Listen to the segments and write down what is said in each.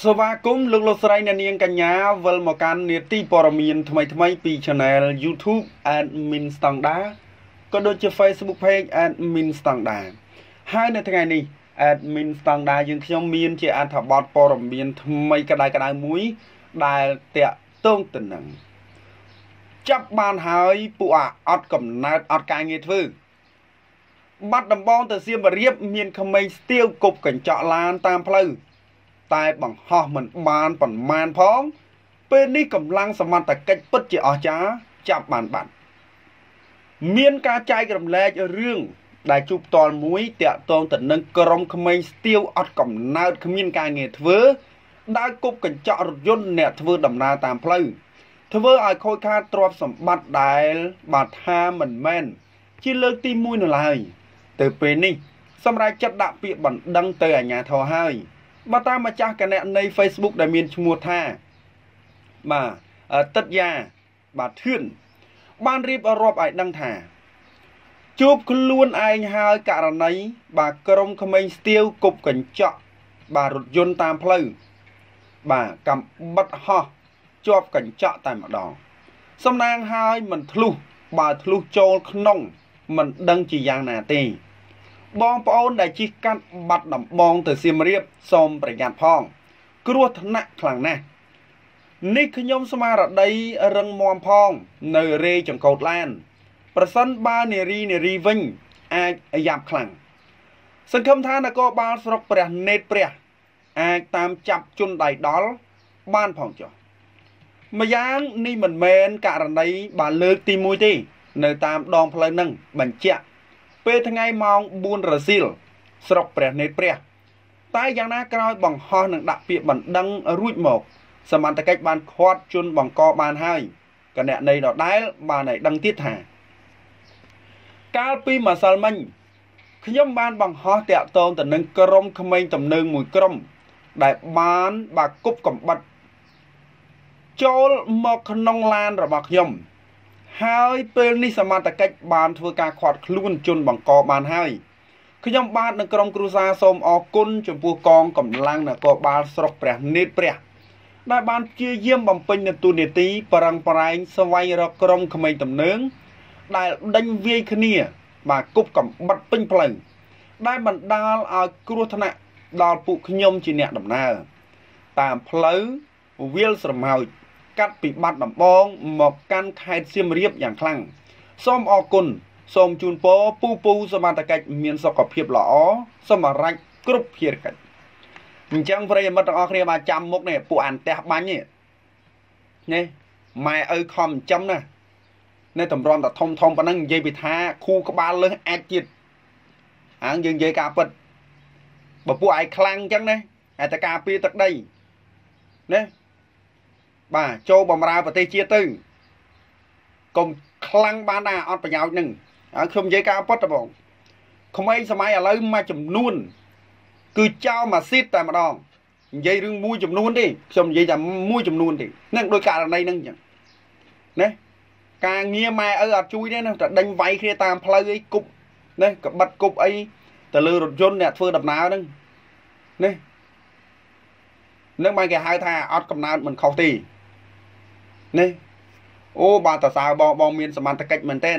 សវាគមលោកលោកស្រីអ្នកនាងកញ្ញាវិលមកកាន់នេតិព័រមានថ្មីថ្មីពី Channel YouTube Admin Standard ក៏ដូចជា Facebook Page Admin Standard ហើយនៅថ្ងៃនេះ Admin Standard យើងខ្ញុំមានជាអត្ថបទព័រមានថ្មីក្តៅក្តៅមួយដែលតាក់ទងទៅនឹងចាប់បានហើយពួកអាអត់កំណើតអត់ការងារធ្វើបាត់ដំបងទៅសៀមរាបមានក្មេងស្ទាវគប់កញ្ចក់ឡានតាមផ្លូវតែបង្ហោះមិនបានប៉ុន្មានផង ពេលនេះកម្លាំងសមត្ថកិច្ចពិតជាអស្ចារ្យចាប់បានបាត់មានការចែករំលែករឿងដែលជួបផ្ទាល់មួយតាក់ទងទៅនឹងក្រុមក្មេងស្ទាវអត់កំណើតគ្មានការងារធ្វើដើរគប់កញ្ចក់រថយន្តអ្នកធ្វើដំណើរតាមផ្លូវធ្វើឲ្យខូចខាតទ្រព្យសម្បត្តិដែលបាទថាមិនមែនជាលើកទី1នៅឡើយទៅពេលនេះ សម្រាប់ចាត់ដាក់ពាក្យបណ្ដឹងទៅអាជ្ញាធរហើយបើតាមម្ចាស់គណនី Facebook ដែលមានឈ្មោះថាបាទតិតយ៉ាបាទធឿនបានរៀបរាប់ឲ្យដឹងថាជួបខ្លួនឯងហើយករណីបាទក្រុមក្មេងស្ទាវគប់កញ្ចក់បាទរថយន្តតាមផ្លូវបាទកំបិតហោះជាប់កញ្ចក់តែម្ដងសំណាងហើយមិនធ្លុះបើធ្លុះចូលក្នុងមិនដឹងជាយ៉ាងណាទេបងប្អូនដែលជិះកាត់បាត់ដំបងទៅសៀមរាបសូមប្រយ័ត្នផងគ្រោះថ្នាក់ខ្លាំងណាស់នេះខ្ញុំស្មារតីរឹងមាំផង នៅរេចង្កូតឡានប្រសិនបើនារីនារីវិញអាចយ៉ាប់ខ្លាំងសង្ឃឹមថានគរបាលស្រុកព្រះនេតព្រះអាចតាមចាប់ជនដៃដល់បានផងចុះម្យ៉ាងនេះមិនមែនករណីបើលើកទី1ទេនៅតាមដង ផ្លូវនឹងបញ្ជាក់ពេលថ្ងៃម៉ោង4រសៀលស្រុកព្រះនេត្រព្រះ តែយ៉ាងណាក្រោយបង្ហោះនឹងដាក់ពាក្យបណ្ដឹងរួចមកសមត្ថកិច្ចបានឃាត់ជនបង្កបានហើយកណៈនៃដដែលបានឲ្យដឹងទៀតថាកាលពីម្សិលមិញខ្ញុំបាន បង្ហោះតាក់ទងទៅនឹងក្រុមក្មេងទំនើងមួយក្រុមដែលបានបាគប់កំបិតចូលមកក្នុងឡានរបស់ខ្ញុំហើយពេលនេះសមត្ថកិច្ចបានធ្វើការឃាត់ខ្លួនជនបង្កបានហើយខ្ញុំបាទនៅក្រុមគ្រួសារសូមអរគុណចំពោះកងកម្លាំងនគរបាលស្រុកព្រះនេតព្រះដែលបានព្យាយាមបំពេញនូវទូនីតិបរឹងប្រែងស្វែងរកក្រុមក្មេងទំនើងដែលដេញវាយគ្នា បាទគប់កំបិតពេញផ្លូវដែលបណ្ដាលឲ្យគ្រោះថ្នាក់ដល់ពួកខ្ញុំជាអ្នកដំណើរតាមផ្លូវវាលស្រមោចកាត់ពីបាត់ដំបង មកកាន់ខេត្តសៀមរាបយ៉ាងខ្លាំងសូមអរគុណសូមជូនពរពូពូសមត្ថកិច្ចមានសុខភាពល្អសម្រាប់គ្រប់ភារកិច្ចអញ្ចឹងប្រិយមិត្តទាំងអស់គ្នាបាទចាំមុខនេះពួកអានទះបាញ់នេះនេះម៉ែឪខំចិញ្ចឹមណានៅតម្រាំតែធំធំប៉ុណ្ណឹងនិយាយពីថាគូក្បាលលើសអាចទៀតអាងយើងនិយាយការពិតបើពួកឯងខ្លាំងអញ្ចឹងណាឯតែការពារទឹកដីណាបាទចូលបំរើប្រទេសជាតិទៅកុំខ្លាំងបានណាអត់ប្រយោជន៍នឹងហើយខ្ញុំនិយាយការប៉ុតបងក្មេងសម័យឥឡូវមួយចំនួន គឺចោលម៉ាស៊ីតតែម្ដងនិយាយរឿងមួយចំនួនទេខ្ញុំនិយាយតែមួយចំនួនទេនឹងដោយករណីហ្នឹងអញ្ចឹងណាការងារម៉ែឪអត់ជួយទេណាតែដេញវាយគ្នាតាមផ្លូវអីគប់ណាកបិតគប់អីទៅលើរថយន្តអ្នកធ្វើដំណើរហ្នឹងណានឹងបានគេហៅថាអត់កំណើតមិនខុសទេនេះអូបាទតសើបងបងមាន សមត្ថកិច្ចមែនតើ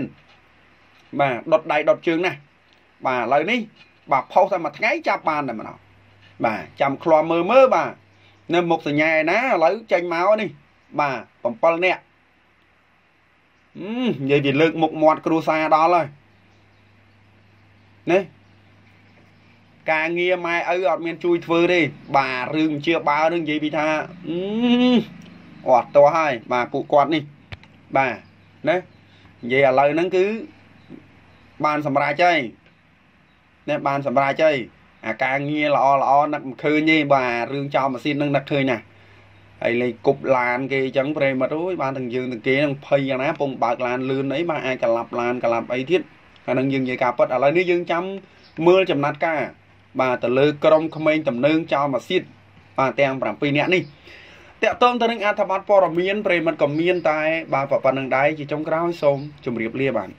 បាទដុតដៃដុតជើងណាស់បាទឥឡូវនេះ បាទផុសតែមួយថ្ងៃចាប់បានតែម្ដងបាទចាំឃ្លាំមើលមើលបាទនៅមុខសញ្ញាឯណាឥឡូវចេញមកនេះបាទ7នាក់អឺនិយាយវាលើកមុខមាត់គ្រូសាដល់ហើយណាការងារម៉ែឪអត់មានជួយធ្វើទេបាទរឿងជាបើនឹងនិយាយពីថាអឺអត់ទាស់ហើយបាទពួកគាត់នេះបាទណានិយាយឥឡូវហ្នឹងគឺបានសម្រេចហើយណាបានសម្រេចហើយអាការងារល្អល្អនឹកមិនឃើញទេបាទរឿងចោលម៉ាស៊ីនហ្នឹងនឹកឃើញណាហើយលេខគប់ឡានគេអញ្ចឹងប្រិមិត្តអើយបានទាំងយើងទាំងគេនឹងភ័យយ៉ាងណាពុំបើកឡានលឿនអីបានអាចកលាប់ឡានកលាប់អីទៀតអានឹងយើងនិយាយការប៉ັດឥឡូវនេះយើងចាំមើលចំណាត់ការ បាទទៅលើក្រុមក្មេងតំណើងចោលម៉ាស៊ីនបាទទាំង7នាក់នេះតកតងទៅនឹងអត្ថបទព័ត៌មានប្រិមិត្តក៏មានតែបាទប៉ុណ្្នឹងដែរជាចុងក្រោយសូមជម្រាបលាបាទ